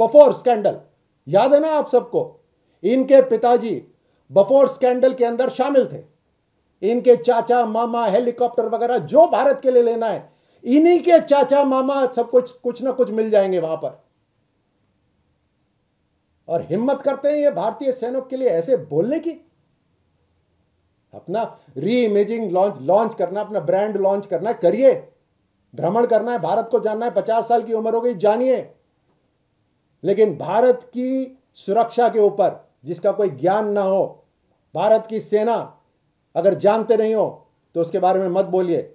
बफोर scandal याद है ना आप सबको इनके पिताजी बफोर स्कैंडल के अंदर शामिल थे इनके चाचा मामा हेलीकॉप्टर वगैरह जो भारत के लिए लेना है इन्हीं के चाचा मामा सब कुछ कुछ ना कुछ मिल जाएंगे वहां पर और हिम्मत करते हैं ये भारतीय सैनिक के लिए ऐसे बोलने की अपना री इमेजिंग लॉन्च लॉन्च करना अपना ब्रांड लॉन्च करना करिए भ्रमण करना है भारत को जानना है पचास साल की उम्र हो गई जानिए लेकिन भारत की सुरक्षा के ऊपर जिसका कोई ज्ञान ना हो भारत की सेना अगर जानते नहीं हो तो उसके बारे में मत बोलिए